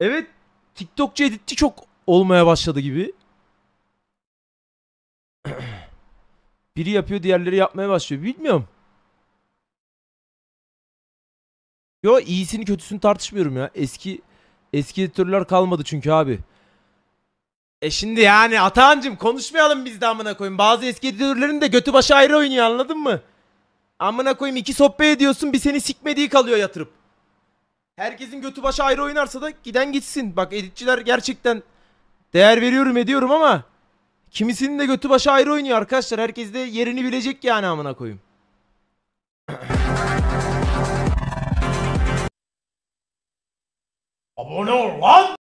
Evet TikTokçu editçi çok olmaya başladı gibi. Biri yapıyor diğerleri yapmaya başlıyor. Bilmiyorum. Yo iyisini kötüsünü tartışmıyorum ya. Eski eski editörler kalmadı çünkü abi. E şimdi yani Atancım konuşmayalım biz de amına koyayım. Bazı eski editörlerin de götü başı ayrı oynuyor anladın mı? Amına koyayım iki sohbet ediyorsun bir seni sikmediği kalıyor yatırıp. Herkesin götü başı ayrı oynarsa da giden gitsin. Bak editçiler gerçekten değer veriyorum ediyorum ama kimisinin de götü başı ayrı oynuyor arkadaşlar. Herkes de yerini bilecek yani amına koyayım. Abone ol lan!